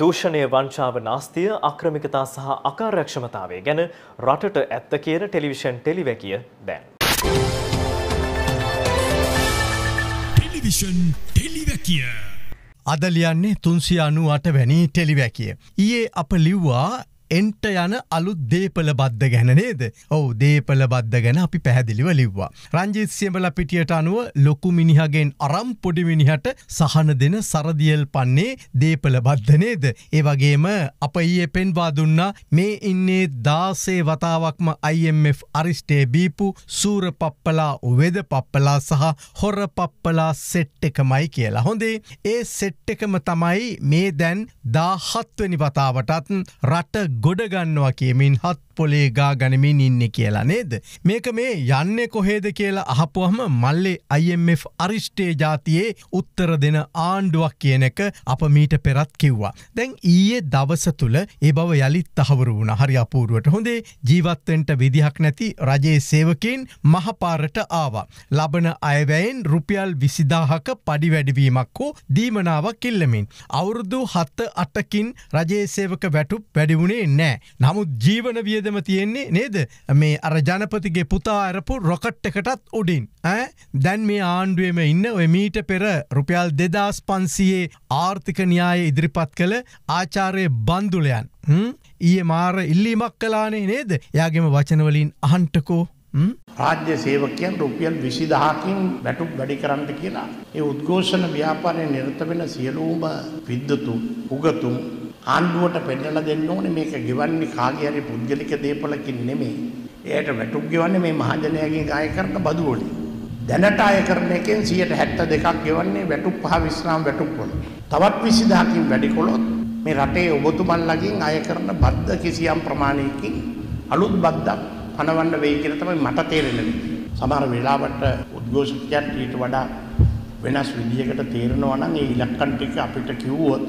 දූෂණය වංචාව නාස්තිය අක්‍රමිකතා සහ අකාර්යක්ෂමතාවය ගැන රටට ඇත්ත කියන ටෙලිවිෂන් ටෙලිවැකිය දැන්. ටෙලිවිෂන් ටෙලිවැකිය. අදලියන්නේ තුන්සිය අනුවට වැනි ටෙලිවැකිය. ඊයේ අප ලිව්වා එන්ට යන අලුත් දේපල බද්ධ ගැන නේද ඔව දේපල බද්ධ ගැන අපි පැහැදිලිව ලිව්වා. රංජිත් සියඹල පිටියට අනුව ලොකු මිනිහගෙන් අරම් පොඩි මිනිහට සහන දෙන සරදියල් පන්නේ දේපල බද්ධ නේද. ඒවගේම අප ඊයේ පෙන්වා දුන්නා මේ ඉන්නේ දාසේ වතාවක්ම IMF අරිෂ්ටේ බීපු සූර පප්පලා උවෙද පප්පලා සහ හොර පප්පලා සෙට් එකමයි කියලා හොඳේ ඒ සෙට් එකම තමයි මේ දැන් දාහත්වනි වතාවටත් රට ගොඩගන්නවා කියමින් හත් පොලේ ගා ගනිමින් ඉන්න කියලා නේද. මේක මේ යන්න කොහේද කියලා අහපුහම මල්ලේ IMF අරිෂ්ටේ ජාතියේ උත්තර දෙන ආණ්ඩුවක් කියන එක අප මීට පෙරත් කිව්වා. දැන් ඊයේ දවස තුළ ඒ බව යළිත් තහවරු වුණ හරි අපූරුවට හොඳේ ජීවත්වෙන්ට විදිහක් නැති රජයේ සේවකින් මහපාරට ආවා. ලබන අයවැයෙන් රුපියල් විසිදාහක පඩි වැඩිවීමක් හෝ දීමනාවක් කිල්ලමින්. අවුරුදු හත්ත අටකින් රජයේ සේවක වැටුප් වැඩිවුණේ වෙන්නේ නමුත් ජීවන වියදම තියෙන්නේ නේද මේ අර ජනපතිගේ පුතා ඇරපු රොකට් එකටත් උඩින් දැන් මේ ආණ්ඩුවම ඉන්න ඔය මීට පෙර රුපියල් දෙදස් පන්සියේ ආර්ථික න්‍යාය ඉදිරිපත් කළ ආචාරය බන්දුලයන් ඊය මාර ඉල්ලීමක් කලානේ නේද යාගෙම වචනවලින් අහන්ටකෝ රාජ්‍ය සේවකයන් රුපියල් විසිදහකින් වැටුක් වැඩි කරන්න කියලා. ඒ උද්ඝෝෂණ ව්‍යාපාරය නිරත වෙන සියලූම විද්දතුන් උගතුන් ආණ්ඩුවට පෙන්නලා දෙන්න ඕනේ මේක ගෙවන්නේ කාගේ හරි පුද්ගලික දේපලකින් නෙමෙයි. එයට වැටුප් ගෙවන්නේ මේ මහජනයාගෙන් ආය කරන බදු වලින්. දැනට අය කරන එකෙන් 172ක් ගෙවන්නේ වැටුප් පහ විශ්‍රාම වැටුප් වල. තවත් 20000කින් වැඩි කළොත් මේ රටේ ඔබතුමන්ලගෙන් අය කරන බද්ද කිසියම් ප්‍රමාණයකින් අලුත් බද්දක් පනවන්න වෙයි කියලා තමයි මට තේරෙන්නේ. සමහර වෙලාවට උද්ඝෝෂකයන් ඊට වඩා වෙනස් විදියකට තේරෙනවා නම් ඒ ඉලක්කම් ටික අපිට කිව්වොත්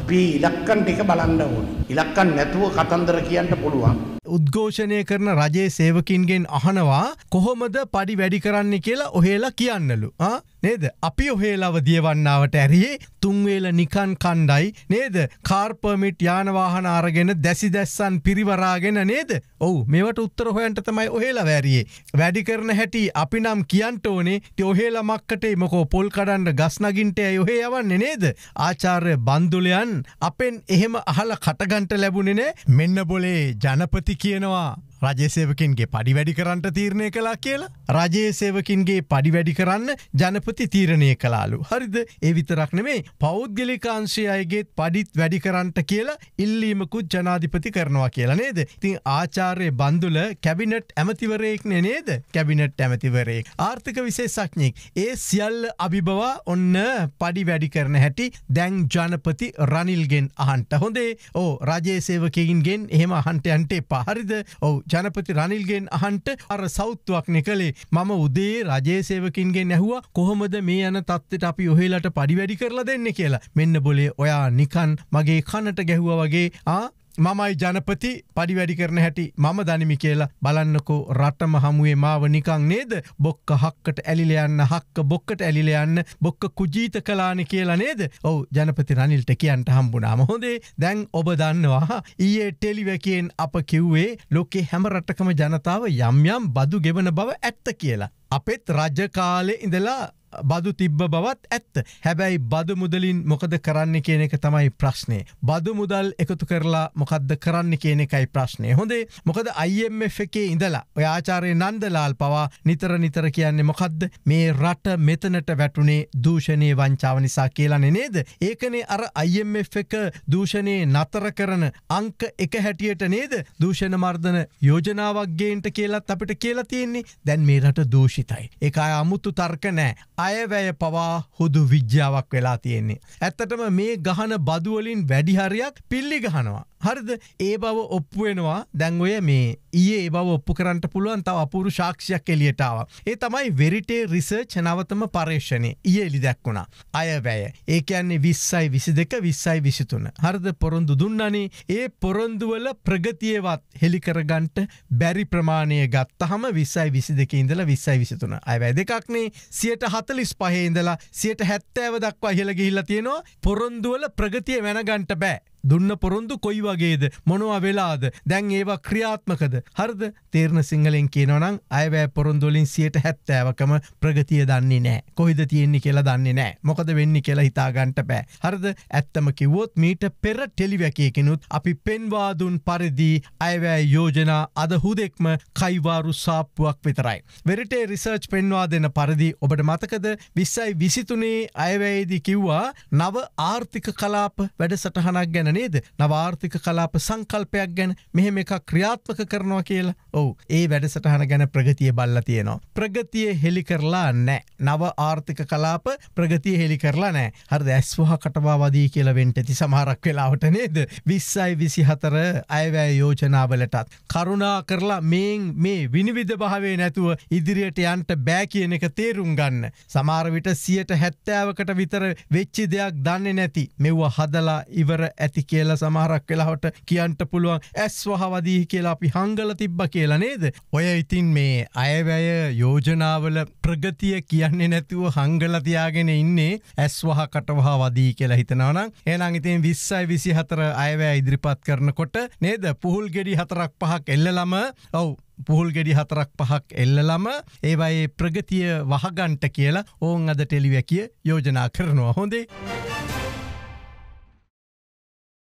අපි ඉලක්කම් ටික බලන්න ඕනේ. ඉලක්කම් නැතුව කතන්දර කියන්න පුළුවන්. උද්ඝෝෂණය කරන රජයේ සේවකින්ගෙන් අහනවා කොහොමද පඩි වැඩි කරන්න කියලා ඔහෙලා කියන්නලු. ආ නේද අපි ඔහේලව දියවන්නාවට ඇරයේ තුන්වේල නිකන් කණ්ඩයි නේද කාර්පමිට් යානවාහන අරගෙන දැසි දැස්සන් පිරිවරාගෙන නේද ඔවු මෙවට උත්තර හොයන්ට තමයි ඔහේල වැරයේ වැඩි කරන හැටි අපි නම් කියන්ට ඕනේ ති ඔහේල මක්කටේ මොකෝ පොල් කඩන්ඩ ගස්නගින්ට යොහේ යවන්නේ නේද ආචාර්ය බන්දුලයන් අපෙන් එහෙම අහල කටගන්ට ලැබුණෙන මෙන්න බොලේ ජනපති කියනවා රජසේවකින්ගේ පඩිවැඩි කරන්නට තීරණය කලා කියලා රජේසේවකින්ගේ පඩිවැඩි කරන්න ජනපති තීරණය කලාලු. හරිද ඒවිතරක් නෙමේ පෞද්ගලිකාංශය අයගේත් පඩිත් වැඩි කරන්නට කියලා ඉල්ලීමකුත් ජනාධිපති කරනවා කියලා නේද. ඉතින් ආචාර්ය බන්දුල කැබිනට් ඇමතිවරයෙක්න නේද කැබිනට් ඇමතිවරේ. ආර්ථික විශේසක්ඥෙක් ඒ සියල් අභිබවා ඔන්න පඩි වැඩි කරන හැටි දැන් ජනපති රනිල්ගෙන් අහන්ට හොඳේ ඕ රජේසේවකයින්ගෙන් එහෙම හන්ටයන්ටේ පහරිද ඔව ජනපති රනිල්ගෙන් අහන්ට අර සෞත්තුවක්නෙ කළේ මම උදේ රජේසේවකින්ගේ නැහවා කොහොමද මේ යන තත්වට අපි ඔහෙලට පඩිවැඩි කරලා දෙන්න කියලා මෙන්න බොලේ ඔයා නිකන් මගේ කනට ගැහුව වගේ ආ මමයි ජනපති පඩිවැඩි කරන හැටි මම දනිමි කියලා බලන්නකෝ රටම හමුවේ මාව නිකං නේද බොක්ක හක්කට ඇලිලයන්න හක්ක බොක්කට ඇලිලයන්න බොක්ක කුජීත කලාන කියලා නේද ඔව ජනපති රනිල්ට කියන්ට හම්බුනාම හොදේ දැන් ඔබ දන්නවා ඊයේ ටෙලිවැකෙන් අප කිව්වේ ලෝකේ හැම රටකම ජනතාව යම්යම් බදු ගෙවන බව ඇත්ත කියලා. අපෙත් රජකාලෙ ඉඳලා බදු තිබ්බ බවත් ඇත්ත හැබැයි බදු මුදලින් මොකද කරන්න කියන එක තමයි ප්‍රශ්නය බදු මුදල් එකතු කරලා මොකක්ද කරන්න කියන එකයි ප්‍රශ්නය හොඳේ මොකද අයිF එකේ ඉඳලා ඔයාචාරය නන්දලාල් පවා නිතර නිතර කියන්නේ මොකක්ද මේ රට මෙතනට වැටුනේ දූෂණය වංචාව නිසා කියලන්නේ නේද ඒකනේ අර අයිF එක දූෂණය නතර කරන අංක එක හැටියට නේද දූෂණ මර්ධන යෝජනාවක්ගේන්ට කියලත් අපිට කියලා තියෙන්නේ දැන් මේ රට දූෂිතයි එකයි අමුතු තර්ක නෑ ණයවැය පවා හුදු විද්‍යාවක් වෙලා තියෙන්නේ. ඇත්තටම මේ ගහන බදුවලින් වැඩිහරයක් පිල්ලි ගහනවා. හරිද ඒ බව ඔප්පුුවෙනවා දැංගොය මේ ඒ බව ඔප්පු කරට පුළුවන් තව අපූරු ශක්ෂයක් එලියටාව. ඒ තමයි වෙරිටේ රිසර්ච් නවතම පර්ේෂණය ඒ එලි දැක්වුණා. අයවැය ඒකයන්නේ විස්සයි විසි දෙක විස්සයි විසිතුන. හරද පොරොන්දු දුන්නනේ ඒ පොරොන්දුවල ප්‍රගතියවත් හෙළිකරගන්ට බැරි ප්‍රමාණය ගත්තහම විස්සයි විසි දෙක ඉඳල විස්සයි විසිතුන. අයවැ දෙකක්නේ සියට හත් හතලිස් පහේ ඉඳලා සියට හැත්තෑව දක්වා ඉහළ ගිහිල්ලා තියෙනවා පොරොන්දුවල ප්‍රගතිය වෙනගන්ට බෑ දුන්න පොරොන්දු කොයි වගේද මොනවා වෙලාද දැන් ඒවා ක්‍රියාත්මකද හරද තේරණ සිංහලෙන් කියනවනම් අයවැෑ පොරොන්දුලින් සියට හැත්තෑවකම ප්‍රගතිය දන්නේ නෑ කොහිද තියෙන්නේ කියලා දන්නේ නෑ මොකද වෙන්න කියලා හිතාගන්ට බෑ හරද ඇත්තම කිවොත් මීට පෙර ටෙලිවැකයකෙනුත් අපි පෙන්වාදුන් පරිදි අයවැෑ යෝජනා අද හුදෙක්ම කයිවාරු සාප්පුවක් විතරයි. වෙරිටේ රිසර්ච් පෙන්වා දෙන පරිදි ඔබට මතකද විස්සයි විසිතුනේ අයවැයේදි කිව්වා නව ආර්ථික කලාප වැඩසටහනක් ගැන නේද නවාර්ථික කලාප සංකල්පයක් ගැන මෙහෙම එකක් ක්‍රියාත්මක කරනවා කියලා ඔවු ඒ වැඩසටහන ගැන ප්‍රගතිය බල්ල තියෙනවා. ප්‍රගතිය හෙළි කරලා නෑ නව ආර්ථික කලාප ප්‍රගතිය හෙළි කරලා නෑ හරද ඇස්වහ කටවාවදී කියල වෙන්ට ඇති සමහරක් වෙලාවට නේද විස්සයි විසි හතර අයවැෑ යෝජනාවලටත්. කරුණා කරලා මේන් මේ විනිවිධ භාවේ නැතුව ඉදිරියට යන්ට බෑ කියන එක තේරුම් ගන්න. සමාරවිට සියට හැත්තෑවකට විතර වෙච්චි දෙයක් දන්න නැති මෙව හදලා ඉවර ඇති කියල සමහරක් වෙලාවට කියන්ට පුළුවන් ඇස්වහවදී කියලා අපි හංගල තිබ්බ කියලා නේද. ඔය ඉතින් මේ අයවැය යෝජනාවල ප්‍රගතිය කියන්නේ නැතුව හංගලතියාගෙන ඉන්නේ ඇස්වහ කටවහා වදී කියලා හිතනවනම් ඒනං ඉතින් විස්සයි විසි හතර අයවැය ඉදිරිපත් කරනකොට නේද පුහුල් ගෙඩි හතරක් පහක් එල්ලලම ඔවු පුහුල් ගෙඩි හතරක් පහක් එල්ලලම ඒවයි ප්‍රගතිය වහගන්ට කියලා ඕන් අද ටෙලිවැකිය යෝජනා කරනවා හොඳේ.